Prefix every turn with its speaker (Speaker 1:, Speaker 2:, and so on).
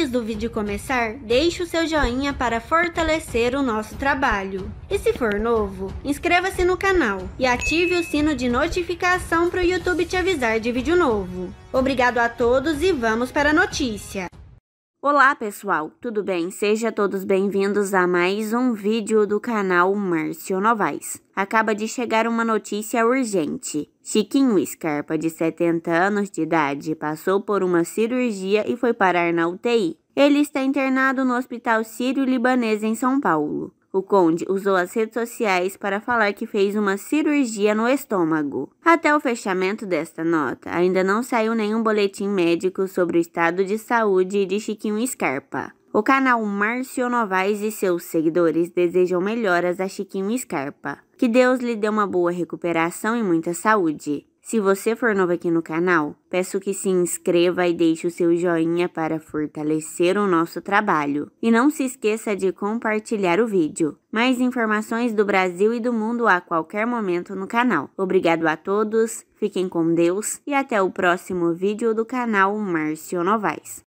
Speaker 1: Antes do vídeo começar, deixe o seu joinha para fortalecer o nosso trabalho. E se for novo, inscreva-se no canal e ative o sino de notificação para o YouTube te avisar de vídeo novo. Obrigado a todos e vamos para a notícia.
Speaker 2: Olá pessoal, tudo bem? Sejam todos bem-vindos a mais um vídeo do canal Márcio Novaes. Acaba de chegar uma notícia urgente. Chiquinho Scarpa, de 70 anos de idade, passou por uma cirurgia e foi parar na UTI. Ele está internado no Hospital Sírio-Libanês em São Paulo. O conde usou as redes sociais para falar que fez uma cirurgia no estômago. Até o fechamento desta nota, ainda não saiu nenhum boletim médico sobre o estado de saúde de Chiquinho Scarpa. O canal Márcio Novaes e seus seguidores desejam melhoras a Chiquinho Scarpa. Que Deus lhe dê uma boa recuperação e muita saúde. Se você for novo aqui no canal, peço que se inscreva e deixe o seu joinha para fortalecer o nosso trabalho. E não se esqueça de compartilhar o vídeo. Mais informações do Brasil e do mundo a qualquer momento no canal. Obrigado a todos, fiquem com Deus e até o próximo vídeo do canal Márcio Novaes.